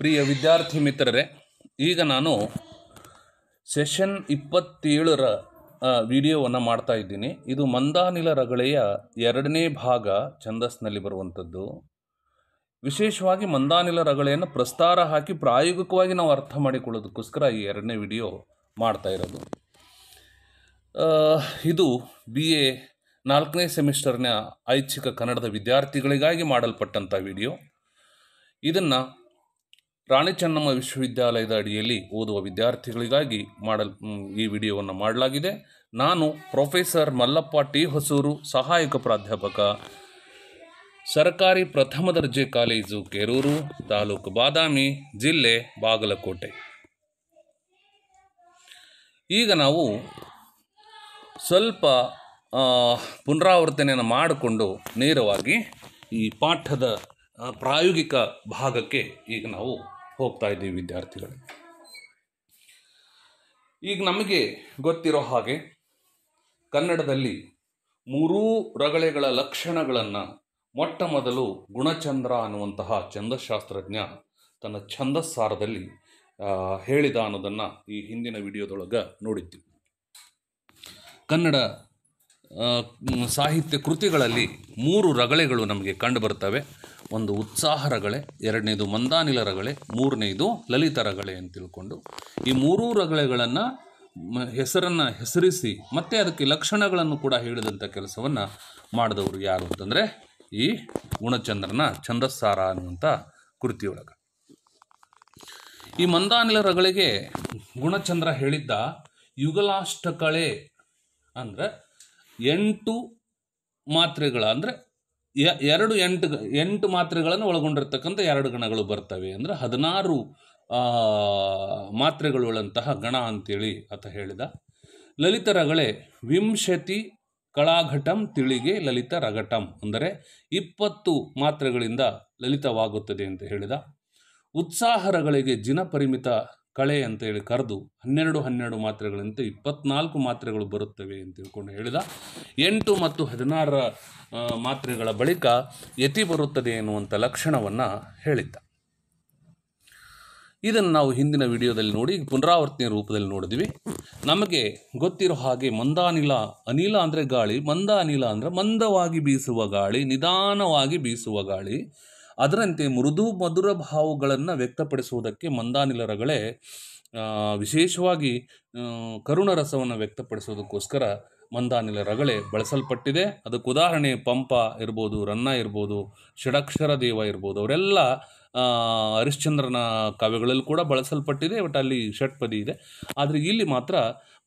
ಪ್ರಿಯ ವಿದ್ಯಾರ್ಥಿ ಮಿತ್ರರೇ ಈಗ ನಾನು ಸೆಷನ್ ಇಪ್ಪತ್ತೇಳರ ವಿಡಿಯೋವನ್ನು ಮಾಡ್ತಾ ಇದ್ದೀನಿ ಇದು ಮಂದಾನಿಲ ರಗಳೆಯ ಎರಡನೇ ಭಾಗ ಛಂದಸ್ನಲ್ಲಿ ಬರುವಂಥದ್ದು ವಿಶೇಷವಾಗಿ ಮಂದಾನಿಲ ರಗಳೆಯನ್ನು ಪ್ರಸ್ತಾರ ಹಾಕಿ ಪ್ರಾಯೋಗಿಕವಾಗಿ ನಾವು ಅರ್ಥ ಮಾಡಿಕೊಳ್ಳೋದಕ್ಕೋಸ್ಕರ ಈ ಎರಡನೇ ವಿಡಿಯೋ ಮಾಡ್ತಾ ಇರೋದು ಇದು ಬಿ ಎ ನಾಲ್ಕನೇ ಸೆಮಿಸ್ಟರ್ನ ಐಚ್ಛಿಕ ಕನ್ನಡದ ವಿದ್ಯಾರ್ಥಿಗಳಿಗಾಗಿ ಮಾಡಲ್ಪಟ್ಟಂಥ ವಿಡಿಯೋ ಇದನ್ನು ರಾಣಿ ಚೆನ್ನಮ್ಮ ವಿಶ್ವವಿದ್ಯಾಲಯದ ಅಡಿಯಲ್ಲಿ ಓದುವ ವಿದ್ಯಾರ್ಥಿಗಳಿಗಾಗಿ ಮಾಡಲ್ ಈ ವಿಡಿಯೋವನ್ನು ಮಾಡಲಾಗಿದೆ ನಾನು ಪ್ರೊಫೆಸರ್ ಮಲ್ಲಪ್ಪ ಟಿ ಹೊಸೂರು ಸಹಾಯಕ ಪ್ರಾಧ್ಯಾಪಕ ಸರ್ಕಾರಿ ಪ್ರಥಮ ದರ್ಜೆ ಕಾಲೇಜು ಕೆರೂರು ತಾಲೂಕು ಬಾದಾಮಿ ಜಿಲ್ಲೆ ಬಾಗಲಕೋಟೆ ಈಗ ನಾವು ಸ್ವಲ್ಪ ಪುನರಾವರ್ತನೆಯನ್ನು ಮಾಡಿಕೊಂಡು ನೇರವಾಗಿ ಈ ಪಾಠದ ಪ್ರಾಯೋಗಿಕ ಭಾಗಕ್ಕೆ ಈಗ ನಾವು ಹೋಗ್ತಾ ಇದ್ದೀವಿ ವಿದ್ಯಾರ್ಥಿಗಳು ಈಗ ನಮಗೆ ಗೊತ್ತಿರೋ ಹಾಗೆ ಕನ್ನಡದಲ್ಲಿ ಮೂರೂ ರಗಳೆಗಳ ಲಕ್ಷಣಗಳನ್ನು ಮೊಟ್ಟ ಮೊದಲು ಗುಣಚಂದ್ರ ಅನ್ನುವಂತಹ ಛಂದಶಾಸ್ತ್ರಜ್ಞ ತನ್ನ ಛಂದಸ್ಸಾರದಲ್ಲಿ ಹೇಳಿದ ಅನ್ನೋದನ್ನು ಈ ಹಿಂದಿನ ವಿಡಿಯೋದೊಳಗೆ ನೋಡಿದ್ದೀವಿ ಕನ್ನಡ ಸಾಹಿತ್ಯ ಕೃತಿಗಳಲ್ಲಿ ಮೂರು ರಗಳೆಗಳು ನಮಗೆ ಬರ್ತವೆ ಒಂದು ಉತ್ಸಾಹ ರಗಳೆ ಎರಡನೇದು ಮಂದಾನಿಲ ರಗಳೆ ಮೂರನೇದು ಲಲಿತ ರಗಳೆ ಅಂತ ತಿಳ್ಕೊಂಡು ಈ ಮೂರೂ ರಗಳೆಗಳನ್ನು ಹೆಸರನ್ನು ಹೆಸರಿಸಿ ಮತ್ತೆ ಅದಕ್ಕೆ ಲಕ್ಷಣಗಳನ್ನು ಕೂಡ ಹೇಳಿದಂಥ ಕೆಲಸವನ್ನು ಮಾಡಿದವರು ಯಾರು ಅಂತಂದರೆ ಈ ಗುಣಚಂದ್ರನ ಛಂದಸ್ಸಾರ ಅನ್ನುವಂಥ ಕೃತಿಯೊಳಗೆ ಈ ಮಂದಾನಿಲ ರಗಳಿಗೆ ಗುಣಚಂದ್ರ ಹೇಳಿದ್ದ ಯುಗಲಾಷ್ಟಕಳೆ ಅಂದರೆ ಎಂಟು ಮಾತ್ರೆಗಳ ಅಂದರೆ ಎರಡು ಎಂಟು ಎಂಟು ಮಾತ್ರೆಗಳನ್ನು ಒಳಗೊಂಡಿರ್ತಕ್ಕಂಥ ಎರಡು ಗಣಗಳು ಬರ್ತವೆ ಅಂದರೆ ಹದಿನಾರು ಮಾತ್ರೆಗಳುಳ್ಳಂತಹ ಗಣ ಅಂತೇಳಿ ಅಂತ ಹೇಳಿದ ಲಲಿತ ರಗಳೆ ವಿಂಶತಿ ಕಳಾಘಟಂ ತಿಳಿಗೆ ಲಲಿತ ರಗಟಂ ಅಂದರೆ ಇಪ್ಪತ್ತು ಮಾತ್ರೆಗಳಿಂದ ಲಲಿತವಾಗುತ್ತದೆ ಅಂತ ಹೇಳಿದ ಉತ್ಸಾಹರಗಳಿಗೆ ಜಿನಪರಿಮಿತ ಕಳೆ ಅಂತ ಹೇಳಿ ಕರೆದು ಹನ್ನೆರಡು ಹನ್ನೆರಡು ಮಾತ್ರೆಗಳಂತೆ ಇಪ್ಪತ್ನಾಲ್ಕು ಮಾತ್ರೆಗಳು ಬರುತ್ತವೆ ಅಂತ ತಿಳ್ಕೊಂಡು ಹೇಳಿದ ಎಂಟು ಮತ್ತು ಹದಿನಾರರ ಮಾತ್ರೆಗಳ ಬಳಿಕ ಯತಿ ಬರುತ್ತದೆ ಎನ್ನುವಂಥ ಲಕ್ಷಣವನ್ನು ಹೇಳಿದ್ದ ಇದನ್ನು ನಾವು ಹಿಂದಿನ ವಿಡಿಯೋದಲ್ಲಿ ನೋಡಿ ಪುನರಾವರ್ತನೆಯ ರೂಪದಲ್ಲಿ ನೋಡಿದ್ವಿ ನಮಗೆ ಗೊತ್ತಿರೋ ಹಾಗೆ ಮಂದಾನಿಲ ಅನಿಲ ಅಂದರೆ ಗಾಳಿ ಮಂದ ಅನಿಲ ಅಂದರೆ ಮಂದವಾಗಿ ಬೀಸುವ ಗಾಳಿ ನಿಧಾನವಾಗಿ ಬೀಸುವ ಗಾಳಿ ಅದರಂತೆ ಮೃದು ಮಧುರ ಭಾವಗಳನ್ನು ವ್ಯಕ್ತಪಡಿಸುವುದಕ್ಕೆ ಮಂದಾನಿಲರಗಳೇ ವಿಶೇಷವಾಗಿ ಕರುಣರಸವನ್ನು ವ್ಯಕ್ತಪಡಿಸೋದಕ್ಕೋಸ್ಕರ ಮಂದಾನಿಲ ರಗಳೇ ಬಳಸಲ್ಪಟ್ಟಿದೆ ಅದಕ್ಕೆ ಉದಾಹರಣೆ ಪಂಪ ಇರ್ಬೋದು ರನ್ನ ಇರ್ಬೋದು ಷಡಕ್ಷರ ದೇವ ಇರ್ಬೋದು ಅವರೆಲ್ಲ ಹರಿಶ್ಚಂದ್ರನ ಕಾವ್ಯಗಳಲ್ಲಿ ಕೂಡ ಬಳಸಲ್ಪಟ್ಟಿದೆ ಬಟ್ ಅಲ್ಲಿ ಷಟ್ಪದಿ ಇದೆ ಆದರೆ ಇಲ್ಲಿ ಮಾತ್ರ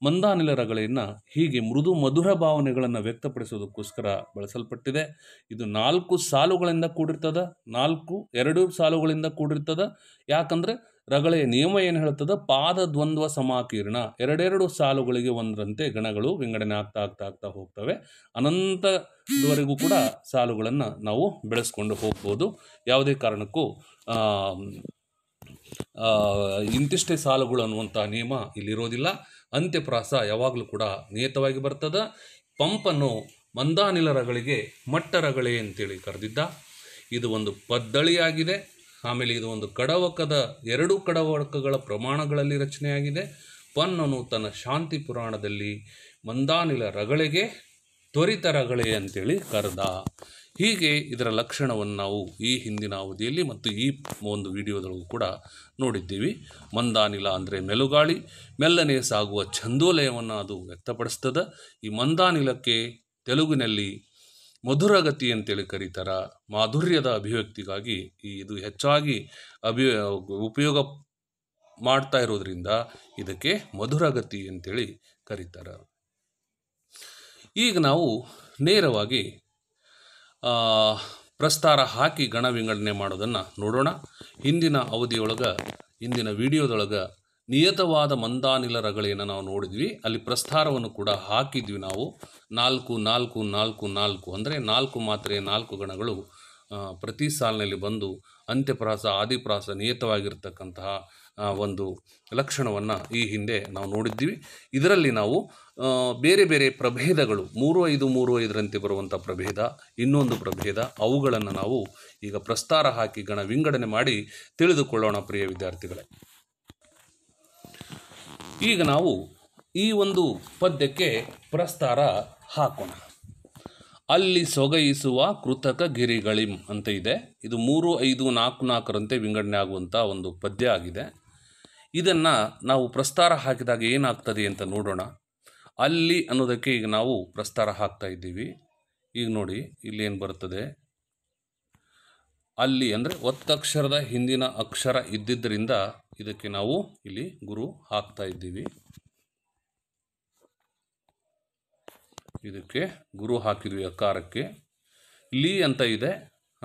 ಮಂದಾನಿಲ ರಗಳೆಯನ್ನು ಹೀಗೆ ಮೃದು ಮಧುರ ಭಾವನೆಗಳನ್ನು ವ್ಯಕ್ತಪಡಿಸೋದಕ್ಕೋಸ್ಕರ ಬಳಸಲ್ಪಟ್ಟಿದೆ ಇದು ನಾಲ್ಕು ಸಾಲುಗಳಿಂದ ಕೂಡಿರ್ತದ ನಾಲ್ಕು ಎರಡು ಸಾಲುಗಳಿಂದ ಕೂಡಿರ್ತದ ಯಾಕಂದರೆ ರಗಳೆಯ ನಿಯಮ ಏನು ಹೇಳ್ತದ ಪಾದ ದ್ವಂದ್ವ ಸಮಾಕೀರ್ಣ ಎರಡೆರಡು ಸಾಲುಗಳಿಗೆ ಒಂದರಂತೆ ಗಣಗಳು ವಿಂಗಡಣೆ ಆಗ್ತಾ ಆಗ್ತಾ ಆಗ್ತಾ ಹೋಗ್ತವೆ ಅನಂತದವರೆಗೂ ಕೂಡ ಸಾಲುಗಳನ್ನು ನಾವು ಬೆಳೆಸ್ಕೊಂಡು ಹೋಗ್ಬೋದು ಯಾವುದೇ ಕಾರಣಕ್ಕೂ ಇಂತಿಷ್ಟೇ ಸಾಲುಗಳು ಅನ್ನುವಂಥ ನಿಯಮ ಇಲ್ಲಿರೋದಿಲ್ಲ ಅಂತ್ಯಪ್ರಾಸ ಯಾವಾಗಲೂ ಕೂಡ ನಿಯತವಾಗಿ ಬರ್ತದೆ ಪಂಪನು ಮಂದಾನಿಲರಗಳಿಗೆ ಮಟ್ಟರಗಳೇ ಅಂತೇಳಿ ಕರೆದಿದ್ದ ಇದು ಒಂದು ಪದ್ದಳಿಯಾಗಿದೆ ಆಮೇಲೆ ಇದು ಒಂದು ಕಡವಕದ ಎರಡು ಕಡವಕಗಳ ಪ್ರಮಾಣಗಳಲ್ಲಿ ರಚನೆಯಾಗಿದೆ ಪನ್ನನು ತನ್ನ ಶಾಂತಿ ಪುರಾಣದಲ್ಲಿ ಮಂದಾನಿಲ ರಗಳಿಗೆ ತ್ವರಿತ ರಗಳೇ ಅಂತೇಳಿ ಕರೆದ ಹೀಗೆ ಇದರ ಲಕ್ಷಣವನ್ನು ನಾವು ಈ ಹಿಂದಿನ ಅವಧಿಯಲ್ಲಿ ಮತ್ತು ಈ ಒಂದು ವಿಡಿಯೋದೊಳಗೂ ಕೂಡ ನೋಡಿದ್ದೀವಿ ಮಂದಾನಿಲ ಅಂದರೆ ಮೆಲುಗಾಳಿ ಮೆಲ್ಲನೆ ಸಾಗುವ ಛಂದೋಲಯವನ್ನು ಅದು ವ್ಯಕ್ತಪಡಿಸ್ತದೆ ಈ ಮಂದಾನಿಲಕ್ಕೆ ತೆಲುಗಿನಲ್ಲಿ ಮಧುರಗತಿ ಅಂತೇಳಿ ಕರೀತಾರ ಮಾಧುರ್ಯದ ಅಭಿವ್ಯಕ್ತಿಗಾಗಿ ಈ ಇದು ಹೆಚ್ಚಾಗಿ ಅಭಿ ಉಪಯೋಗ ಮಾಡ್ತಾ ಇರೋದ್ರಿಂದ ಇದಕ್ಕೆ ಮಧುರಗತಿ ಅಂತೇಳಿ ಕರೀತಾರ ಈಗ ನಾವು ನೇರವಾಗಿ ಪ್ರಸ್ತಾರ ಹಾಕಿ ಗಣ ವಿಂಗಡಣೆ ಮಾಡೋದನ್ನು ನೋಡೋಣ ಹಿಂದಿನ ಅವಧಿಯೊಳಗೆ ಹಿಂದಿನ ವಿಡಿಯೋದೊಳಗೆ ನಿಯತವಾದ ಮಂದಾನಿಲ ನಾವು ನೋಡಿದ್ವಿ ಅಲ್ಲಿ ಪ್ರಸ್ತಾರವನ್ನು ಕೂಡ ಹಾಕಿದ್ವಿ ನಾವು ನಾಲ್ಕು ನಾಲ್ಕು ನಾಲ್ಕು ನಾಲ್ಕು ಅಂದರೆ ನಾಲ್ಕು ಮಾತ್ರೆ ನಾಲ್ಕು ಗಣಗಳು ಪ್ರತಿ ಸಾಲಿನಲ್ಲಿ ಬಂದು ಅಂತ್ಯಪ್ರಾಸ ಆದಿಪ್ರಾಸ ನಿಯತವಾಗಿರ್ತಕ್ಕಂತಹ ಒಂದು ಲಕ್ಷಣವನ್ನು ಈ ಹಿಂದೆ ನಾವು ನೋಡಿದ್ದೀವಿ ಇದರಲ್ಲಿ ನಾವು ಬೇರೆ ಬೇರೆ ಪ್ರಭೇದಗಳು ಮೂರು ಐದು ಮೂರು ಐದರಂತೆ ಬರುವಂಥ ಪ್ರಭೇದ ಇನ್ನೊಂದು ಪ್ರಭೇದ ಅವುಗಳನ್ನು ನಾವು ಈಗ ಪ್ರಸ್ತಾರ ಹಾಕಿ ಗಣ ವಿಂಗಡಣೆ ಮಾಡಿ ತಿಳಿದುಕೊಳ್ಳೋಣ ಪ್ರಿಯ ವಿದ್ಯಾರ್ಥಿಗಳೇ ಈಗ ನಾವು ಈ ಒಂದು ಪದ್ಯಕ್ಕೆ ಪ್ರಸ್ತಾರ ಹಾಕೋಣ ಅಲ್ಲಿ ಸೊಗೈಸುವ ಕೃತಕ ಗಿರಿಗಳಿಂ ಅಂತ ಇದೆ ಇದು ಮೂರು ಐದು ನಾಲ್ಕು ನಾಲ್ಕರಂತೆ ವಿಂಗಡಣೆ ಆಗುವಂಥ ಒಂದು ಪದ್ಯ ಆಗಿದೆ ಇದನ್ನು ನಾವು ಪ್ರಸ್ತಾರ ಹಾಕಿದಾಗ ಏನಾಗ್ತದೆ ಅಂತ ನೋಡೋಣ ಅಲ್ಲಿ ಅನ್ನೋದಕ್ಕೆ ಈಗ ನಾವು ಪ್ರಸ್ತಾರ ಹಾಕ್ತಾ ಇದ್ದೀವಿ ಈಗ ನೋಡಿ ಇಲ್ಲಿ ಏನು ಬರ್ತದೆ ಅಲ್ಲಿ ಅಂದರೆ ಒತ್ತಕ್ಷರದ ಹಿಂದಿನ ಅಕ್ಷರ ಇದ್ದಿದ್ದರಿಂದ ಇದಕ್ಕೆ ನಾವು ಇಲ್ಲಿ ಗುರು ಹಾಕ್ತಾ ಇದ್ದೀವಿ ಇದಕ್ಕೆ ಗುರು ಹಾಕಿದ್ವಿ ಅಕಾರಕ್ಕೆ ಲಿ ಅಂತ ಇದೆ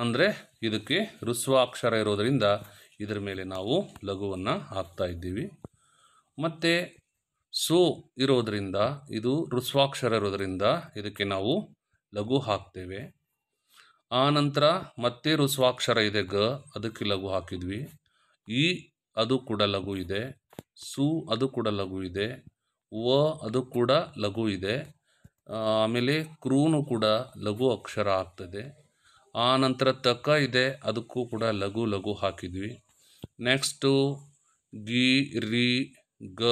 ಅಂದರೆ ಇದಕ್ಕೆ ಋಸ್ವಾಕ್ಷರ ಇರೋದರಿಂದ ಇದರ ಮೇಲೆ ನಾವು ಲಘುವನ್ನು ಹಾಕ್ತಾ ಇದ್ದೀವಿ ಮತ್ತು ಸು ಇರೋದರಿಂದ ಇದು ಋಸ್ವಾಕ್ಷರ ಇರೋದರಿಂದ ಇದಕ್ಕೆ ನಾವು ಲಘು ಹಾಕ್ತೇವೆ ಆ ನಂತರ ಮತ್ತೆ ಋಸ್ವಾಕ್ಷರ ಇದೆ ಗ ಅದಕ್ಕೆ ಲಘು ಹಾಕಿದ್ವಿ ಈ ಅದು ಕೂಡ ಲಘು ಇದೆ ಸು ಅದು ಕೂಡ ಲಘು ಇದೆ ವ ಅದು ಕೂಡ ಲಘು ಇದೆ ಆಮೇಲೆ ಕ್ರೂನು ಕೂಡ ಲಘು ಅಕ್ಷರ ಆಗ್ತದೆ ಆ ನಂತರ ತಕ ಇದೆ ಅದಕ್ಕೂ ಕೂಡ ಲಘು ಲಘು ಹಾಕಿದ್ವಿ ನೆಕ್ಸ್ಟು ಗಿ ರಿ ಗ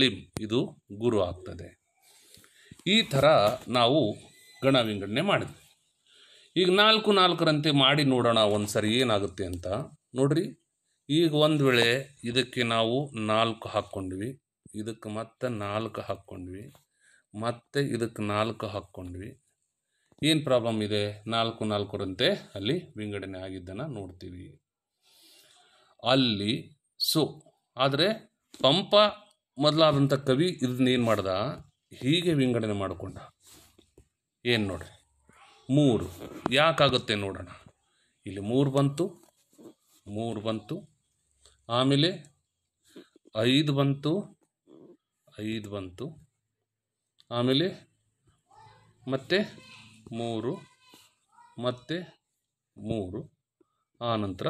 ಳಿಮ್ ಇದು ಗುರು ಆಗ್ತದೆ ಈ ಥರ ನಾವು ಗಣ ವಿಂಗಡಣೆ ಮಾಡಿದ್ವಿ ಈಗ ನಾಲ್ಕು ನಾಲ್ಕರಂತೆ ಮಾಡಿ ನೋಡೋಣ ಒಂದು ಸರಿ ಏನಾಗುತ್ತೆ ಅಂತ ನೋಡ್ರಿ ಈಗ ಒಂದು ವೇಳೆ ಇದಕ್ಕೆ ನಾವು ನಾಲ್ಕು ಹಾಕ್ಕೊಂಡ್ವಿ ಇದಕ್ಕೆ ಮತ್ತೆ ನಾಲ್ಕು ಹಾಕ್ಕೊಂಡ್ವಿ ಮತ್ತೆ ಇದಕ್ಕೆ ನಾಲ್ಕು ಹಾಕ್ಕೊಂಡ್ವಿ ಏನು ಪ್ರಾಬ್ಲಮ್ ಇದೆ ನಾಲ್ಕು ನಾಲ್ಕರಂತೆ ಅಲ್ಲಿ ವಿಂಗಡಣೆ ಆಗಿದ್ದನ್ನು ನೋಡ್ತೀವಿ ಅಲ್ಲಿ ಸೊ ಆದರೆ ಪಂಪ ಮೊದಲಾದಂಥ ಕವಿ ಇದನ್ನ ಏನು ಮಾಡ್ದ ಹೀಗೆ ವಿಂಗಡಣೆ ಮಾಡಿಕೊಂಡ ಏನು ನೋಡ್ರಿ ಮೂರು ಯಾಕಾಗುತ್ತೆ ನೋಡೋಣ ಇಲ್ಲಿ ಮೂರು ಬಂತು ಮೂರು ಬಂತು ಆಮೇಲೆ ಐದು ಬಂತು ಐದು ಬಂತು ಆಮೇಲೆ ಮತ್ತೆ ಮೂರು ಮತ್ತೆ ಮೂರು ಆನಂತರ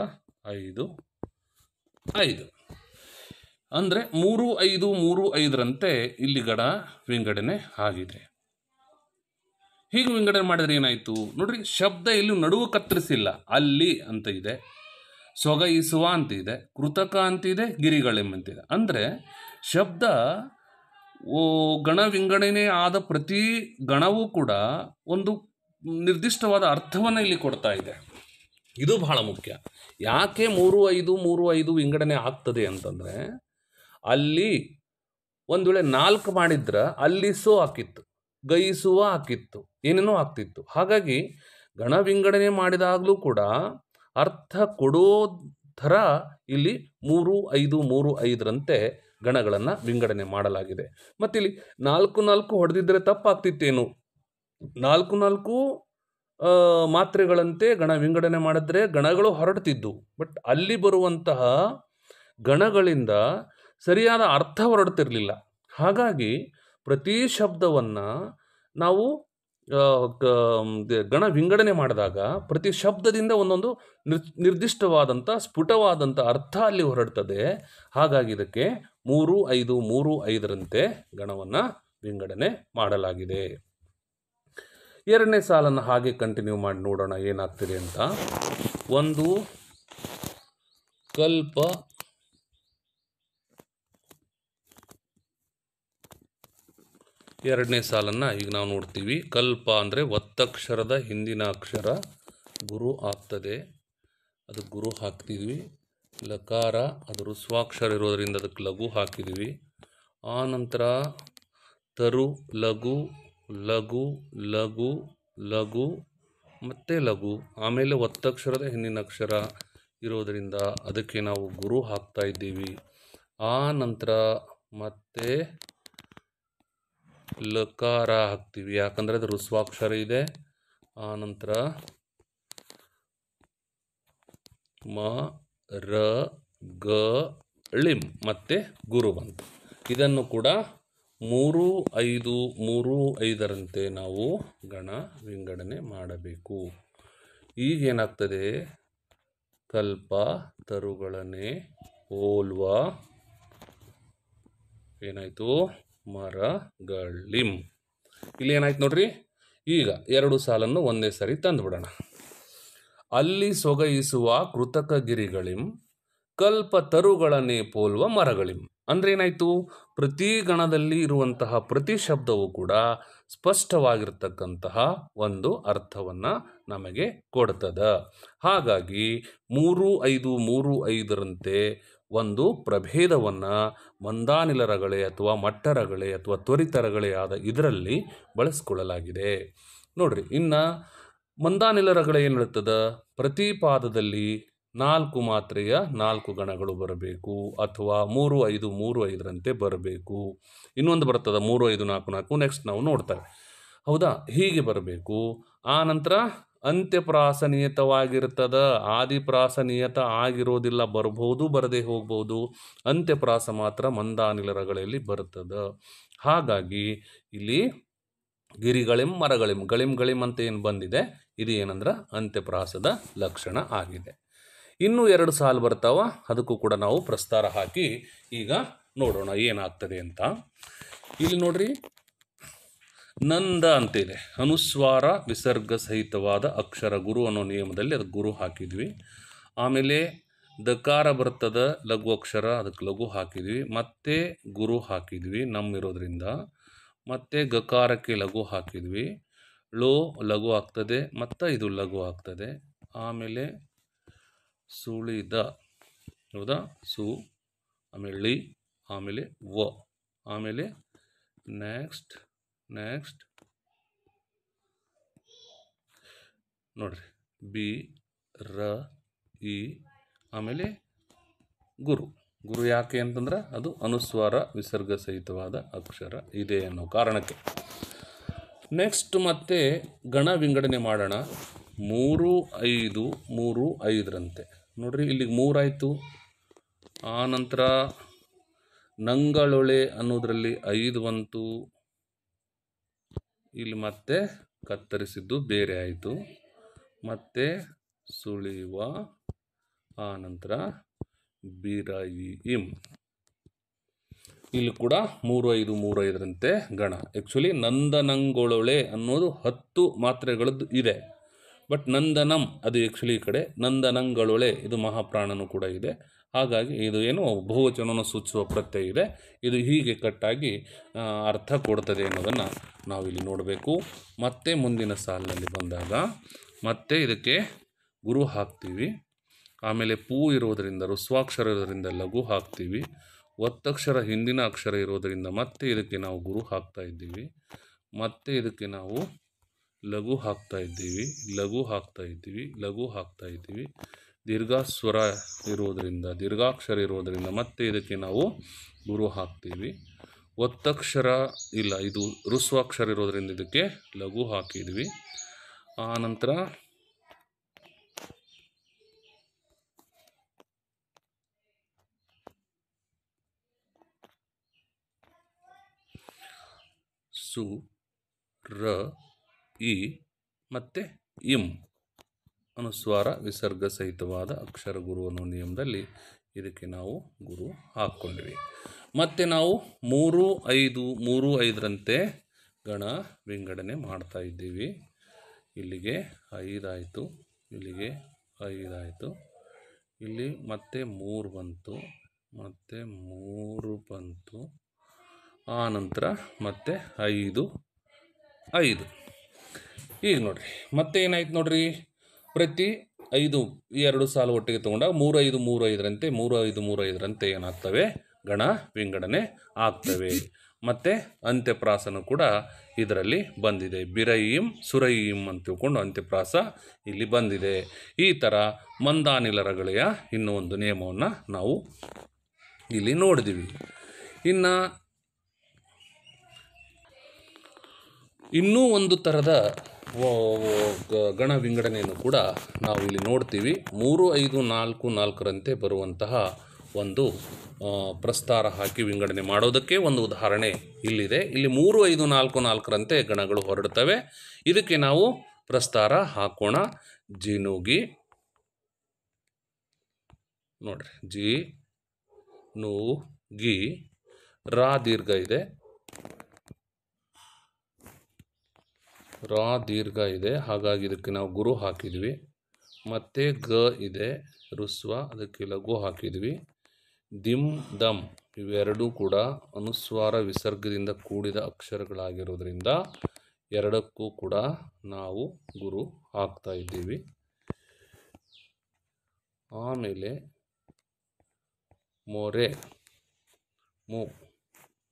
ಐದು ಐದು ಅಂದರೆ ಮೂರು ಐದು ಮೂರು ಐದರಂತೆ ಇಲ್ಲಿ ಗಡ ವಿಂಗಡಣೆ ಆಗಿದೆ ಹೀಗೆ ವಿಂಗಡಣೆ ಮಾಡಿದ್ರೆ ಏನಾಯಿತು ನೋಡ್ರಿ ಶಬ್ದ ಇಲ್ಲಿ ನಡುವು ಕತ್ತರಿಸಿಲ್ಲ ಅಲ್ಲಿ ಅಂತ ಇದೆ ಸೊಗೈಸುವ ಅಂತ ಇದೆ ಕೃತಕ ಅಂತಿದೆ ಗಿರಿಗಳೆಂಬಂತಿದೆ ಅಂದರೆ ಶಬ್ದ ಗಣ ವಿಂಗಡಣೆ ಆದ ಪ್ರತಿ ಗಣವೂ ಕೂಡ ಒಂದು ನಿರ್ದಿಷ್ಟವಾದ ಅರ್ಥವನ್ನು ಇಲ್ಲಿ ಕೊಡ್ತಾ ಇದೆ ಇದು ಬಹಳ ಮುಖ್ಯ ಯಾಕೆ ಮೂರು ಐದು ಮೂರು ಐದು ವಿಂಗಡಣೆ ಆಗ್ತದೆ ಅಂತಂದರೆ ಅಲ್ಲಿ ಒಂದು ವೇಳೆ ನಾಲ್ಕು ಮಾಡಿದ್ರೆ ಅಲ್ಲಿ ಸೋ ಹಾಕಿತ್ತು ಗೈಸುವ ಹಾಕಿತ್ತು ಏನೇನೋ ಆಗ್ತಿತ್ತು ಹಾಗಾಗಿ ಗಣ ವಿಂಗಡಣೆ ಮಾಡಿದಾಗಲೂ ಕೂಡ ಅರ್ಥ ಕೊಡೋ ಥರ ಇಲ್ಲಿ ಮೂರು ಐದು ಮೂರು ಐದರಂತೆ ಗಣಗಳನ್ನು ವಿಂಗಡಣೆ ಮಾಡಲಾಗಿದೆ ಮತ್ತಿಲ್ಲಿ ನಾಲ್ಕು ನಾಲ್ಕು ಹೊಡೆದಿದ್ದರೆ ತಪ್ಪಾಗ್ತಿತ್ತೇನು ನಾಲ್ಕು ನಾಲ್ಕು ಮಾತ್ರೆಗಳಂತೆ ಗಣ ವಿಂಗಡಣೆ ಮಾಡಿದ್ರೆ ಗಣಗಳು ಹೊರಡ್ತಿದ್ದು ಬಟ್ ಅಲ್ಲಿ ಬರುವಂತಹ ಗಣಗಳಿಂದ ಸರಿಯಾದ ಅರ್ಥ ಹೊರಡ್ತಿರಲಿಲ್ಲ ಹಾಗಾಗಿ ಪ್ರತಿ ಶಬ್ದವನ್ನು ನಾವು ಗಣ ವಿಂಗಡಣೆ ಮಾಡಿದಾಗ ಪ್ರತಿ ಶಬ್ದದಿಂದ ಒಂದೊಂದು ನಿರ್ ನಿರ್ದಿಷ್ಟವಾದಂಥ ಸ್ಫುಟವಾದಂಥ ಅರ್ಥ ಅಲ್ಲಿ ಹೊರಡ್ತದೆ ಹಾಗಾಗಿ ಇದಕ್ಕೆ ಮೂರು ಐದು ಮೂರು ಐದರಂತೆ ಗಣವನ್ನು ವಿಂಗಡಣೆ ಮಾಡಲಾಗಿದೆ ಎರಡನೇ ಸಾಲನ್ನು ಹಾಗೆ ಕಂಟಿನ್ಯೂ ಮಾಡಿ ನೋಡೋಣ ಏನಾಗ್ತಿದೆ ಅಂತ ಒಂದು ಕಲ್ಪ ಎರಡನೇ ಸಾಲನ್ನು ಈಗ ನಾವು ನೋಡ್ತೀವಿ ಕಲ್ಪ ಅಂದರೆ ಒತ್ತಕ್ಷರದ ಹಿಂದಿನ ಅಕ್ಷರ ಗುರು ಆಗ್ತದೆ ಅದು ಗುರು ಹಾಕ್ತಿದ್ವಿ ಲಕಾರ ಅದು ಋಸ್ವಾಕ್ಷರ ಇರೋದರಿಂದ ಅದಕ್ಕೆ ಲಘು ಹಾಕಿದ್ದೀವಿ ಆ ನಂತರ ತರು ಲಘು ಲಘು ಲಘು ಲಘು ಮತ್ತು ಲಘು ಆಮೇಲೆ ಒತ್ತಕ್ಷರದ ಹಿಂದಿನ ಅಕ್ಷರ ಇರೋದರಿಂದ ಅದಕ್ಕೆ ನಾವು ಗುರು ಹಾಕ್ತಾ ಇದ್ದೀವಿ ಆ ನಂತರ ಮತ್ತೆ ಲಕಾರ ಹಾಕ್ತೀವಿ ಯಾಕಂದರೆ ಅದು ಋಸ್ವಾಕ್ಷರ ಇದೆ ಆ ನಂತರ ಮ ರ ಗ ಳಿಂ ಮತ್ತು ಗುರು ಇದನ್ನು ಕೂಡ ಮೂರು ಐದು ಮೂರು ಐದರಂತೆ ನಾವು ಗಣ ವಿಂಗಡಣೆ ಮಾಡಬೇಕು ಈಗೇನಾಗ್ತದೆ ಕಲ್ಪ ತರುಗಳನೆ ಹೋಲ್ವ ಏನಾಯಿತು ಮರಗಳಿಂ ಇಲ್ಲಿ ಏನಾಯ್ತು ನೋಡ್ರಿ ಈಗ ಎರಡು ಸಾಲನ್ನು ಒಂದೇ ಸರಿ ತಂದುಬಿಡೋಣ ಅಲ್ಲಿ ಸೊಗಯಿಸುವ ಕೃತಕ ಗಿರಿಗಳಿಂ ತರುಗಳನ್ನೇ ಪೋಲ್ವ ಮರಗಳಿಂ ಅಂದ್ರೆ ಏನಾಯಿತು ಪ್ರತಿ ಗಣದಲ್ಲಿ ಇರುವಂತಹ ಪ್ರತಿ ಶಬ್ದವೂ ಕೂಡ ಸ್ಪಷ್ಟವಾಗಿರ್ತಕ್ಕಂತಹ ಒಂದು ಅರ್ಥವನ್ನು ನಮಗೆ ಕೊಡ್ತದ ಹಾಗಾಗಿ ಮೂರು ಐದು ಮೂರು ಐದರಂತೆ ಒಂದು ಪ್ರಭೇದವನ್ನು ಮಂದಾನಿಲರಗಳೇ ಅಥವಾ ಮಟ್ಟರಗಳೇ ಅಥವಾ ತ್ವರಿತರಗಳೇ ಆದ ಇದರಲ್ಲಿ ಬಳಸ್ಕೊಳ್ಳಲಾಗಿದೆ ನೋಡ್ರಿ ಇನ್ನು ಮಂದಾನಿಲರಗಳ ಏನು ಪ್ರತಿ ಪಾದದಲ್ಲಿ ನಾಲ್ಕು ಮಾತ್ರೆಯ ನಾಲ್ಕು ಗಣಗಳು ಬರಬೇಕು ಅಥವಾ ಮೂರು ಐದು ಮೂರು ಐದರಂತೆ ಬರಬೇಕು ಇನ್ನೊಂದು ಬರ್ತದ ಮೂರು ಐದು ನಾಲ್ಕು ನಾಲ್ಕು ನೆಕ್ಸ್ಟ್ ನಾವು ನೋಡ್ತೇವೆ ಹೌದಾ ಹೀಗೆ ಬರಬೇಕು ಆ ನಂತರ ಅಂತ್ಯಪ್ರಾಸನಿಯತವಾಗಿರ್ತದ ಆಗಿರೋದಿಲ್ಲ ಬರ್ಬೋದು ಬರದೇ ಹೋಗ್ಬೋದು ಅಂತ್ಯಪ್ರಾಸ ಮಾತ್ರ ಮಂದಾನಿಲರಗಳಲ್ಲಿ ಬರ್ತದ ಹಾಗಾಗಿ ಇಲ್ಲಿ ಗಿರಿಗಳಿಂ ಮರಗಳಿಂ ಗಳಿಂ ಗಳಿಂ ಅಂತ ಏನು ಬಂದಿದೆ ಇದು ಏನಂದ್ರೆ ಅಂತ್ಯಪ್ರಾಸದ ಲಕ್ಷಣ ಆಗಿದೆ ಇನ್ನೂ ಎರಡು ಸಾಲು ಬರ್ತಾವ ಅದಕ್ಕೂ ಕೂಡ ನಾವು ಪ್ರಸ್ತಾರ ಹಾಕಿ ಈಗ ನೋಡೋಣ ಏನಾಗ್ತದೆ ಅಂತ ಇಲ್ಲಿ ನೋಡ್ರಿ ನಂದ ಅಂತಿದೆ ಅನುಸ್ವಾರ ವಿಸರ್ಗ ಸಹಿತವಾದ ಅಕ್ಷರ ಗುರು ಅನ್ನೋ ನಿಯಮದಲ್ಲಿ ಅದಕ್ಕೆ ಗುರು ಹಾಕಿದ್ವಿ ಆಮೇಲೆ ದಕಾರ ಬರ್ತದ ಲಘು ಅಕ್ಷರ ಅದಕ್ಕೆ ಲಘು ಹಾಕಿದ್ವಿ ಮತ್ತೆ ಗುರು ಹಾಕಿದ್ವಿ ನಮ್ಮಿರೋದ್ರಿಂದ ಮತ್ತು ಗಕಾರಕ್ಕೆ ಲಘು ಹಾಕಿದ್ವಿ ಲೋ ಲಘು ಆಗ್ತದೆ ಮತ್ತು ಇದು ಲಘು ಆಗ್ತದೆ ಆಮೇಲೆ ಸುಳಿದ ಹೌದಾ ಸು ಆಮೇಲೆ ಳಿ ಆಮೇಲೆ ವ ಆಮೇಲೆ ನೆಕ್ಸ್ಟ್ ನೆಕ್ಸ್ಟ್ ನೋಡ್ರಿ ಬಿ ರ ಇ ಆಮೇಲೆ ಗುರು ಗುರು ಯಾಕೆ ಅಂತಂದ್ರೆ ಅದು ಅನುಸ್ವಾರ ವಿಸರ್ಗ ಸಹಿತವಾದ ಅಕ್ಷರ ಇದೆ ಅನ್ನೋ ಕಾರಣಕ್ಕೆ ನೆಕ್ಸ್ಟ್ ಮತ್ತೆ ಗಣ ವಿಂಗಡಣೆ ಮಾಡೋಣ ಮೂರು ಐದು ಮೂರು ಐದರಂತೆ ನೋಡ್ರಿ ಇಲ್ಲಿಗೆ ಮೂರಾಯಿತು ಆ ನಂತರ ನಂಗಳೊಳೆ ಅನ್ನೋದರಲ್ಲಿ ಐದು ಬಂತು ಇಲ್ಲಿ ಮತ್ತೆ ಕತ್ತರಿಸಿದ್ದು ಬೇರೆ ಆಯಿತು ಮತ್ತೆ ಸುಳಿಯುವ ಆ ನಂತರ ಬಿರಾಯಿಮ್ ಇಲ್ಲಿ ಕೂಡ ಮೂರು ಐದು ಮೂರು ಐದರಂತೆ ಗಣ ಆ್ಯಕ್ಚುಲಿ ನಂದನಂಗೊಳೊಳೆ ಅನ್ನೋದು ಹತ್ತು ಮಾತ್ರೆಗಳದ್ದು ಇದೆ ಬಟ್ ನಂದನಂ ಅದು ಆ್ಯಕ್ಚುಲಿ ಈ ಕಡೆ ನಂದನಂಗೊಳೊಳೆ ಇದು ಮಹಾಪ್ರಾಣನೂ ಕೂಡ ಇದೆ ಹಾಗಾಗಿ ಇದು ಏನು ಬಹುವಚನವನ್ನು ಸೂಚಿಸುವ ಪ್ರತ್ಯಯ ಇದೆ ಇದು ಹೀಗೆ ಕಟ್ಟಾಗಿ ಅರ್ಥ ಕೊಡ್ತದೆ ಅನ್ನೋದನ್ನು ನಾವಿಲ್ಲಿ ನೋಡಬೇಕು ಮತ್ತೆ ಮುಂದಿನ ಸಾಲಿನಲ್ಲಿ ಬಂದಾಗ ಮತ್ತೆ ಇದಕ್ಕೆ ಗುರು ಹಾಕ್ತೀವಿ ಆಮೇಲೆ ಪೂ ಇರೋದರಿಂದ ರುಸ್ವಾಕ್ಷರ ಇರೋದರಿಂದ ಲಘು ಹಾಕ್ತೀವಿ ಒತ್ತಕ್ಷರ ಹಿಂದಿನ ಅಕ್ಷರ ಇರೋದರಿಂದ ಮತ್ತೆ ಇದಕ್ಕೆ ನಾವು ಗುರು ಹಾಕ್ತಾ ಇದ್ದೀವಿ ಮತ್ತೆ ಇದಕ್ಕೆ ನಾವು ಲಘು ಹಾಕ್ತಾ ಇದ್ದೀವಿ ಲಘು ಹಾಕ್ತಾ ಇದ್ದೀವಿ ಲಘು ಹಾಕ್ತಾ ಇದ್ದೀವಿ ದೀರ್ಘಾಸ್ವರ ಇರೋದರಿಂದ ದೀರ್ಘಾಕ್ಷರ ಇರೋದರಿಂದ ಮತ್ತೆ ಇದಕ್ಕೆ ನಾವು ಗುರು ಹಾಕ್ತೀವಿ ಒತ್ತಕ್ಷರ ಇಲ್ಲ ಇದು ರುಸ್ವಾಕ್ಷರ ಇರೋದರಿಂದ ಇದಕ್ಕೆ ಲಘು ಹಾಕಿದ್ವಿ ಆನಂತರ ಸು ರ ಇ ಮತ್ತು ಇಂ ಅನುಸ್ವಾರ ವಿಸರ್ಗ ಸಹಿತವಾದ ಅಕ್ಷರ ಗುರು ಅನ್ನೋ ನಿಯಮದಲ್ಲಿ ಇದಕ್ಕೆ ನಾವು ಗುರು ಹಾಕ್ಕೊಂಡ್ವಿ ಮತ್ತು ನಾವು ಮೂರು ಐದು ಮೂರು ಐದರಂತೆ ಗಣ ವಿಂಗಡಣೆ ಮಾಡ್ತಾ ಇದ್ದೀವಿ ಇಲ್ಲಿಗೆ ಐದಾಯಿತು ಇಲ್ಲಿಗೆ ಐದಾಯಿತು ಇಲ್ಲಿ ಮತ್ತೆ ಮೂರು ಬಂತು ಮತ್ತು ಮೂರು ಬಂತು ಆನಂತರ ಮತ್ತೆ ಐದು ಐದು ಈಗ ನೋಡಿರಿ ಮತ್ತೆ ಏನಾಯ್ತು ನೋಡ್ರಿ ಪ್ರತಿ ಐದು ಎರಡು ಸಾಲು ಒಟ್ಟಿಗೆ ತಗೊಂಡಾಗ ಮೂರು ಐದು ಮೂರು ಐದರಂತೆ ಮೂರು ಐದು ಮೂರು ಐದರಂತೆ ಏನಾಗ್ತವೆ ಗಣ ವಿಂಗಡಣೆ ಆಗ್ತವೆ ಮತ್ತು ಅಂತ್ಯಪ್ರಾಸನೂ ಕೂಡ ಇದರಲ್ಲಿ ಬಂದಿದೆ ಬಿರಯಿಂ ಸುರಯಿಂ ಅಂತ ತಿಳ್ಕೊಂಡು ಅಂತ್ಯಪ್ರಾಸ ಇಲ್ಲಿ ಬಂದಿದೆ ಈ ಥರ ಮಂದಾನಿಲರಗಳೆಯ ಇನ್ನೂ ಒಂದು ನಿಯಮವನ್ನು ನಾವು ಇಲ್ಲಿ ನೋಡಿದಿವಿ ಇನ್ನು ಇನ್ನೂ ಒಂದು ಥರದ ಗಣ ವಿಂಗಡಣೆಯನ್ನು ಕೂಡ ನಾವು ಇಲ್ಲಿ ನೋಡ್ತೀವಿ ಮೂರು ಐದು ನಾಲ್ಕು ನಾಲ್ಕರಂತೆ ಬರುವಂತಹ ಒಂದು ಪ್ರಸ್ತಾರ ಹಾಕಿ ವಿಂಗಡಣೆ ಮಾಡೋದಕ್ಕೆ ಒಂದು ಉದಾಹರಣೆ ಇಲ್ಲಿದೆ ಇಲ್ಲಿ ಮೂರು ಐದು ನಾಲ್ಕು ನಾಲ್ಕರಂತೆ ಗಣಗಳು ಹೊರಡ್ತವೆ ಇದಕ್ಕೆ ನಾವು ಪ್ರಸ್ತಾರ ಹಾಕೋಣ ಜಿನುಗಿ ನೋಡ್ರಿ ಜಿ ನೂ ಗಿ ರಾ ದೀರ್ಘ ಇದೆ ರಾ ದೀರ್ಘ ಇದೆ ಹಾಗಾಗಿ ಇದಕ್ಕೆ ನಾವು ಗುರು ಹಾಕಿದ್ವಿ ಮತ್ತು ಗ ಇದೆ ರುಸ್ವ ಅದಕ್ಕೆ ಲಘು ಹಾಕಿದ್ವಿ ದಿಮ್ ದಮ್ ಇವೆರಡೂ ಕೂಡ ಅನುಸ್ವಾರ ವಿಸರ್ಗದಿಂದ ಕೂಡಿದ ಅಕ್ಷರಗಳಾಗಿರೋದ್ರಿಂದ ಎರಡಕ್ಕೂ ಕೂಡ ನಾವು ಗುರು ಹಾಕ್ತಾ ಇದ್ದೀವಿ ಆಮೇಲೆ ಮೊರೆ ಮು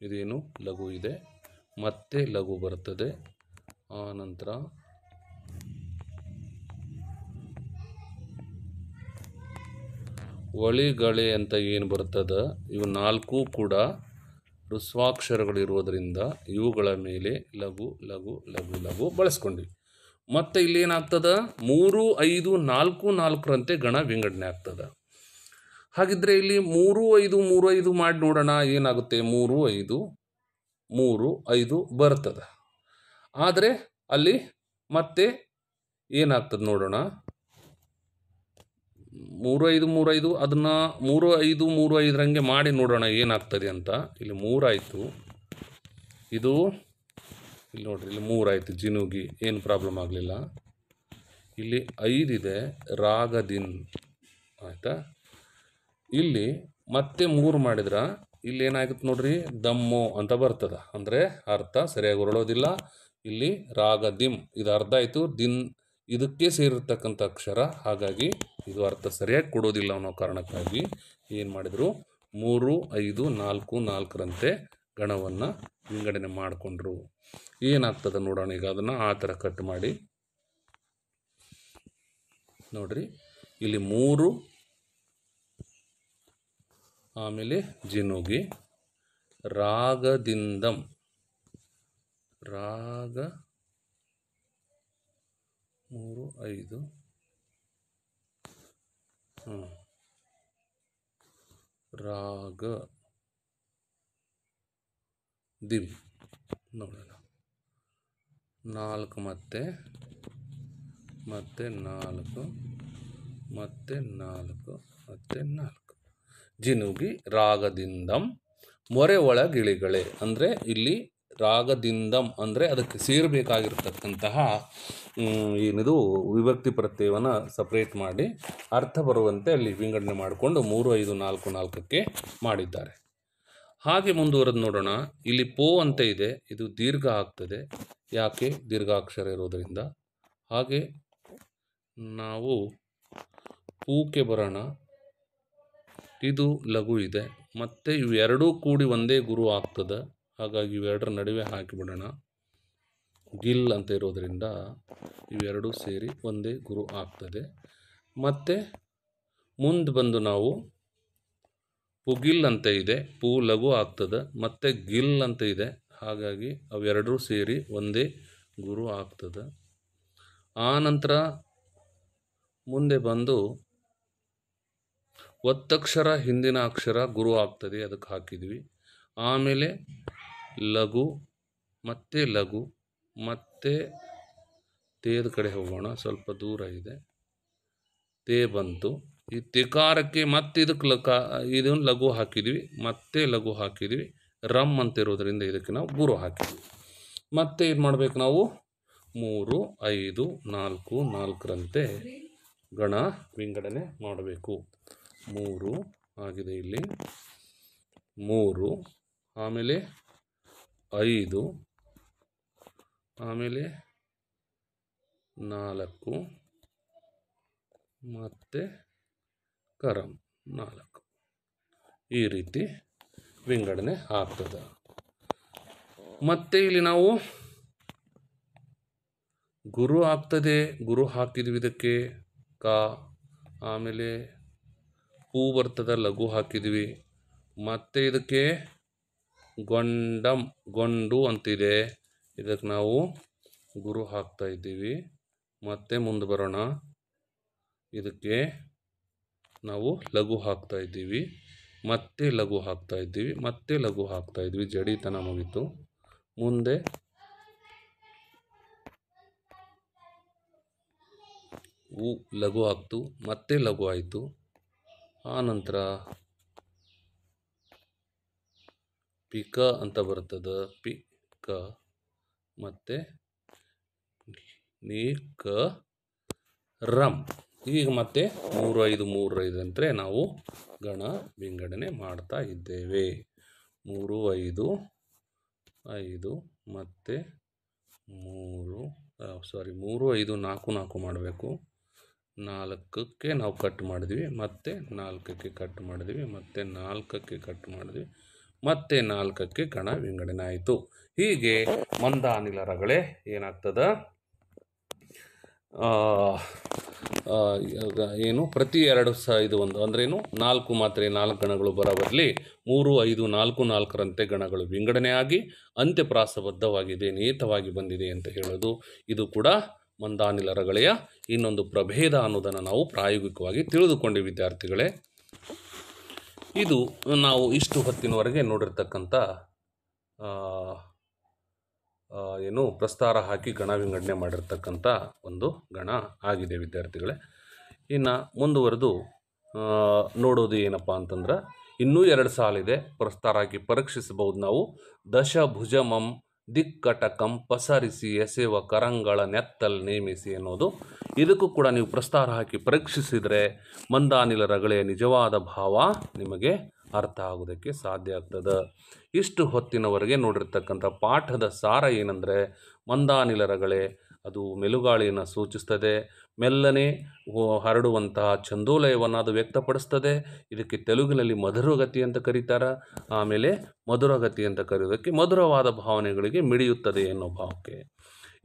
ಇದೇನು ಲಘು ಇದೆ ಮತ್ತೆ ಲಘು ಬರ್ತದೆ ಆನಂತರ ಒಳಿಗಳೆ ಅಂತ ಏನು ಬರ್ತದ ಇವು ನಾಲ್ಕು ಕೂಡ ಋಸ್ವಾಕ್ಷರಗಳಿರುವುದರಿಂದ ಇವುಗಳ ಮೇಲೆ ಲಘು ಲಘು ಲಘು ಲಘು ಬಳಸ್ಕೊಂಡ್ವಿ ಮತ್ತು ಇಲ್ಲೇನಾಗ್ತದ ಮೂರು ಐದು ನಾಲ್ಕು ನಾಲ್ಕರಂತೆ ಗಣ ವಿಂಗಡಣೆ ಆಗ್ತದ ಹಾಗಿದ್ರೆ ಇಲ್ಲಿ ಮೂರು ಐದು ಮೂರು ಐದು ಮಾಡಿ ನೋಡೋಣ ಏನಾಗುತ್ತೆ ಮೂರು ಐದು ಮೂರು ಐದು ಬರ್ತದೆ ಆದರೆ ಅಲ್ಲಿ ಮತ್ತೆ ಏನಾಗ್ತದೆ ನೋಡೋಣ ಮೂರು ಐದು ಮೂರು ಐದು ಅದನ್ನು ಮೂರು ಐದು ಮೂರು ಐದರಂಗೆ ಮಾಡಿ ನೋಡೋಣ ಏನಾಗ್ತದೆ ಅಂತ ಇಲ್ಲಿ ಮೂರಾಯಿತು ಇದು ಇಲ್ಲಿ ನೋಡ್ರಿ ಇಲ್ಲಿ ಮೂರಾಯಿತು ಜಿನುಗಿ ಏನು ಪ್ರಾಬ್ಲಮ್ ಆಗಲಿಲ್ಲ ಇಲ್ಲಿ ಐದಿದೆ ರಾಗದಿನ್ ಆಯಿತಾ ಇಲ್ಲಿ ಮತ್ತೆ ಮೂರು ಮಾಡಿದ್ರ ಇಲ್ಲಿ ಏನಾಗುತ್ತೆ ನೋಡ್ರಿ ದಮ್ಮು ಅಂತ ಬರ್ತದ ಅಂದರೆ ಅರ್ಥ ಸರಿಯಾಗಿ ಹೊರಡೋದಿಲ್ಲ ಇಲ್ಲಿ ರಾಗ ದಿಮ್ ಇದು ಅರ್ಧ ಆಯಿತು ದಿನ್ ಇದಕ್ಕೆ ಸೇರಿರ್ತಕ್ಕಂಥ ಅಕ್ಷರ ಹಾಗಾಗಿ ಇದು ಅರ್ಥ ಸರಿಯಾಗಿ ಕೊಡೋದಿಲ್ಲ ಅನ್ನೋ ಕಾರಣಕ್ಕಾಗಿ ಏನು ಮಾಡಿದರು ಮೂರು ಐದು ನಾಲ್ಕು ನಾಲ್ಕರಂತೆ ಗಣವನ್ನು ವಿಂಗಡಣೆ ಮಾಡಿಕೊಂಡ್ರು ಏನಾಗ್ತದೆ ನೋಡೋಣ ಈಗ ಅದನ್ನು ಆ ಥರ ಕಟ್ ಮಾಡಿ ನೋಡ್ರಿ ಇಲ್ಲಿ ಮೂರು ಆಮೇಲೆ ಜಿನುಗಿ ರಾಗದಿಂದಂ ರಾಗ ಮೂರು ಐದು ಹಾಂ ರಾಗ ದಿಮ್ ನೋಡೋಣ ನಾಲ್ಕು ಮತ್ತೆ ಮತ್ತೆ ನಾಲ್ಕು ಮತ್ತೆ ನಾಲ್ಕು ಮತ್ತೆ ನಾಲ್ಕು ಜಿನುಗಿ ರಾಗದಿಂದಂ ಮೊರೆ ಒಳಗಿಳಿಗಳೇ ಅಂದರೆ ಇಲ್ಲಿ ರಾಗದಿಂದಂ ಅಂದರೆ ಅದಕ್ಕೆ ಸೇರಬೇಕಾಗಿರ್ತಕ್ಕಂತಹ ಏನಿದು ವಿಭಕ್ತಿ ಪ್ರತ್ಯಯವನ್ನು ಸಪ್ರೇಟ್ ಮಾಡಿ ಅರ್ಥ ಬರುವಂತೆ ಅಲ್ಲಿ ವಿಂಗಡಣೆ ಮಾಡಿಕೊಂಡು ಮೂರು ಐದು ನಾಲ್ಕು ನಾಲ್ಕಕ್ಕೆ ಮಾಡಿದ್ದಾರೆ ಹಾಗೆ ಮುಂದುವರೆದು ನೋಡೋಣ ಇಲ್ಲಿ ಪೋ ಅಂತ ಇದೆ ಇದು ದೀರ್ಘ ಆಗ್ತದೆ ಯಾಕೆ ದೀರ್ಘಾಕ್ಷರ ಇರೋದರಿಂದ ಹಾಗೆ ನಾವು ಪೂಕೆ ಬರೋಣ ಇದು ಲಘು ಇದೆ ಮತ್ತು ಇವೆರಡೂ ಕೂಡಿ ಒಂದೇ ಗುರು ಆಗ್ತದೆ ಹಾಗಾಗಿ ಇವೆರಡರ ನಡುವೆ ಹಾಕಿಬಿಡೋಣ ಗಿಲ್ ಅಂತ ಇರೋದರಿಂದ ಇವೆರಡೂ ಸೇರಿ ಒಂದೇ ಗುರು ಆಗ್ತದೆ ಮತ್ತು ಮುಂದೆ ಬಂದು ನಾವು ಪುಗಿಲ್ ಅಂತ ಇದೆ ಪೂ ಲಘು ಆಗ್ತದೆ ಮತ್ತು ಗಿಲ್ ಅಂತ ಇದೆ ಹಾಗಾಗಿ ಅವೆರಡರೂ ಸೇರಿ ಒಂದೇ ಗುರು ಆಗ್ತದೆ ನಂತರ ಮುಂದೆ ಬಂದು ಒತ್ತಕ್ಷರ ಹಿಂದಿನ ಅಕ್ಷರ ಗುರು ಆಗ್ತದೆ ಅದಕ್ಕೆ ಹಾಕಿದ್ವಿ ಆಮೇಲೆ ಲಘು ಮತ್ತೆ ಲಘು ಮತ್ತೆ ತೇದ ಕಡೆ ಹೋಗೋಣ ಸ್ವಲ್ಪ ದೂರ ಇದೆ ತೇ ಬಂತು ಈ ತಿಕಾರಕ್ಕೆ ಮತ್ತೆ ಇದಕ್ಕೆ ಲಕ ಇದನ್ನು ಲಘು ಹಾಕಿದ್ವಿ ಮತ್ತೆ ಲಘು ಹಾಕಿದ್ವಿ ರಮ್ ಅಂತ ಇರೋದರಿಂದ ಇದಕ್ಕೆ ನಾವು ಗುರು ಹಾಕಿದ್ವಿ ಮತ್ತೆ ಇದು ಮಾಡಬೇಕು ನಾವು ಮೂರು ಐದು ನಾಲ್ಕು ನಾಲ್ಕರಂತೆ ಗಣ ವಿಂಗಡಣೆ ಮಾಡಬೇಕು ಮೂರು ಆಗಿದೆ ಇಲ್ಲಿ ಮೂರು ಆಮೇಲೆ ಐದು ಆಮೇಲೆ ನಾಲ್ಕು ಮತ್ತೆ ಕರಂ ನಾಲ್ಕು ಈ ರೀತಿ ವಿಂಗಡಣೆ ಆಗ್ತದೆ ಮತ್ತೆ ಇಲ್ಲಿ ನಾವು ಗುರು ಆಗ್ತದೆ ಗುರು ಹಾಕಿದ್ವಿ ಇದಕ್ಕೆ ಕ ಆಮೇಲೆ ಹೂ ಬರ್ತದೆ ಲಘು ಹಾಕಿದ್ವಿ ಮತ್ತೆ ಇದಕ್ಕೆ ಗೊಂಡಂ ಗೊಂಡು ಅಂತಿದೆ ಇದಕ್ಕೆ ನಾವು ಗುರು ಹಾಕ್ತಾ ಇದ್ದೀವಿ ಮತ್ತೆ ಮುಂದೆ ಬರೋಣ ಇದಕ್ಕೆ ನಾವು ಲಘು ಹಾಕ್ತಾ ಇದ್ದೀವಿ ಮತ್ತೆ ಲಘು ಹಾಕ್ತಾ ಇದ್ದೀವಿ ಮತ್ತೆ ಲಘು ಹಾಕ್ತಾ ಇದ್ವಿ ಜಡಿತನ ಮುಗಿತು ಮುಂದೆ ಹೂ ಲಘು ಹಾಕ್ತು ಮತ್ತೆ ಲಘು ಆಯಿತು ಆನಂತರ ಪಿಕ ಅಂತ ಬರ್ತದೆ ಪಿ ಕ ಮತ್ತು ನೀ ಕ ರಮ್ ಈಗ ಮತ್ತೆ ಮೂರು ಐದು ಮೂರು ಐದು ಅಂದರೆ ನಾವು ಗಣ ವಿಂಗಡಣೆ ಮಾಡ್ತಾ ಇದ್ದೇವೆ ಮೂರು ಐದು ಐದು ಮತ್ತು ಮೂರು ಸಾರಿ ಮೂರು ಐದು ನಾಲ್ಕು ನಾಲ್ಕು ಮಾಡಬೇಕು ನಾಲ್ಕಕ್ಕೆ ನಾವು ಕಟ್ ಮಾಡಿದ್ವಿ ಮತ್ತು ನಾಲ್ಕಕ್ಕೆ ಕಟ್ ಮಾಡಿದ್ವಿ ಮತ್ತು ನಾಲ್ಕಕ್ಕೆ ಕಟ್ ಮಾಡಿದ್ವಿ ಮತ್ತೆ ನಾಲ್ಕಕ್ಕೆ ಕಣ ವಿಂಗಡಣೆ ಆಯಿತು ಹೀಗೆ ಮಂದ ಏನಾಗ್ತದ ಏನು ಪ್ರತಿ ಎರಡು ಸ ಇದು ಒಂದು ಏನು ನಾಲ್ಕು ಮಾತ್ರೆ ನಾಲ್ಕು ಗಣಗಳು ಬರಬರಲಿ ಮೂರು ಐದು ನಾಲ್ಕು ನಾಲ್ಕರಂತೆ ಗಣಗಳು ವಿಂಗಡಣೆಯಾಗಿ ಅಂತ್ಯಪ್ರಾಸಬದ್ಧವಾಗಿದೆ ನಿಯತವಾಗಿ ಬಂದಿದೆ ಅಂತ ಹೇಳೋದು ಇದು ಕೂಡ ಮಂದಾನಿಲರಗಳೆಯ ಇನ್ನೊಂದು ಪ್ರಭೇದ ಅನ್ನೋದನ್ನು ನಾವು ಪ್ರಾಯೋಗಿಕವಾಗಿ ತಿಳಿದುಕೊಂಡೆ ವಿದ್ಯಾರ್ಥಿಗಳೇ ಇದು ನಾವು ಇಷ್ಟು ಹೊತ್ತಿನವರೆಗೆ ನೋಡಿರ್ತಕ್ಕಂಥ ಏನು ಪ್ರಸ್ತಾರ ಹಾಕಿ ಗಣ ವಿಂಗಡಣೆ ಮಾಡಿರ್ತಕ್ಕಂಥ ಒಂದು ಗಣ ಆಗಿದೆ ವಿದ್ಯಾರ್ಥಿಗಳೇ ಇನ್ನು ಮುಂದುವರೆದು ನೋಡೋದು ಏನಪ್ಪ ಅಂತಂದ್ರೆ ಇನ್ನೂ ಎರಡು ಸಾಲಿದೆ ಪ್ರಸ್ತಾರ ಹಾಕಿ ಪರೀಕ್ಷಿಸಬಹುದು ನಾವು ದಶಭುಜಮಂ ದಿಕ್ಕಟ ಕಂಪಸರಿಸಿ ಎಸೆಯುವ ಕರಂಗಳ ನೆತ್ತಲ್ ನೇಮಿಸಿ ಅನ್ನೋದು ಇದಕ್ಕೂ ಕೂಡ ನೀವು ಪ್ರಸ್ತಾರ ಹಾಕಿ ಪರೀಕ್ಷಿಸಿದರೆ ಮಂದಾನಿಲ ರಗಳೆಯ ನಿಜವಾದ ಭಾವ ನಿಮಗೆ ಅರ್ಥ ಆಗೋದಕ್ಕೆ ಸಾಧ್ಯ ಆಗ್ತದೆ ಇಷ್ಟು ಹೊತ್ತಿನವರೆಗೆ ನೋಡಿರ್ತಕ್ಕಂಥ ಪಾಠದ ಸಾರ ಏನಂದರೆ ಮಂದಾನಿಲ ರಗಳೆ ಅದು ಮೆಲುಗಾಳಿಯನ್ನು ಸೂಚಿಸ್ತದೆ ಮೆಲ್ಲನೆ ಹರಡುವಂತಹ ಛಂದೋಲಯವನ್ನು ಅದು ವ್ಯಕ್ತಪಡಿಸ್ತದೆ ಇದಕ್ಕೆ ತೆಲುಗಿನಲ್ಲಿ ಮಧುರಗತಿ ಅಂತ ಕರೀತಾರೆ ಆಮೇಲೆ ಮಧುರಗತಿ ಅಂತ ಕರೆಯೋದಕ್ಕೆ ಮಧುರವಾದ ಭಾವನೆಗಳಿಗೆ ಮಿಡಿಯುತ್ತದೆ ಎನ್ನುವ ಭಾವಕ್ಕೆ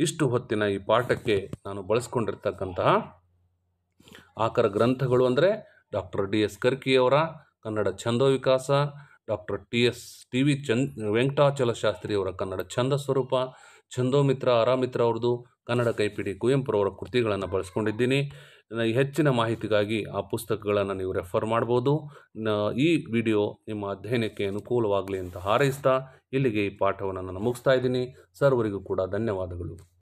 ಇಷ್ಟು ಹೊತ್ತಿನ ಈ ಪಾಠಕ್ಕೆ ನಾನು ಬಳಸ್ಕೊಂಡಿರ್ತಕ್ಕಂತಹ ಆಕರ ಗ್ರಂಥಗಳು ಅಂದರೆ ಡಾಕ್ಟರ್ ಡಿ ಎಸ್ ಕರ್ಕಿಯವರ Kannada Chhando Vikasa doctor T S T V ಚಂದ್ ವೆಂಕಟಾಚಲ ಶಾಸ್ತ್ರಿಯವರ ಕನ್ನಡ ಛಂದ ಸ್ವರೂಪ ಚಂದೋ ಮಿತ್ರ ಆರಾಮಿತ್ರ ಅವ್ರದ್ದು ಕನ್ನಡ ಕೈಪಿಡಿ ಕುವೆಂಪುರವರ ಕೃತಿಗಳನ್ನು ಬಳಸ್ಕೊಂಡಿದ್ದೀನಿ ಹೆಚ್ಚಿನ ಮಾಹಿತಿಗಾಗಿ ಆ ಪುಸ್ತಕಗಳನ್ನು ನೀವು ರೆಫರ್ ಮಾಡ್ಬೋದು ಈ ವಿಡಿಯೋ ನಿಮ್ಮ ಅಧ್ಯಯನಕ್ಕೆ ಅನುಕೂಲವಾಗಲಿ ಅಂತ ಹಾರೈಸ್ತಾ ಇಲ್ಲಿಗೆ ಈ ಪಾಠವನ್ನು ನಾನು ಮುಗಿಸ್ತಾ ಇದ್ದೀನಿ ಸರ್ವರಿಗೂ ಕೂಡ ಧನ್ಯವಾದಗಳು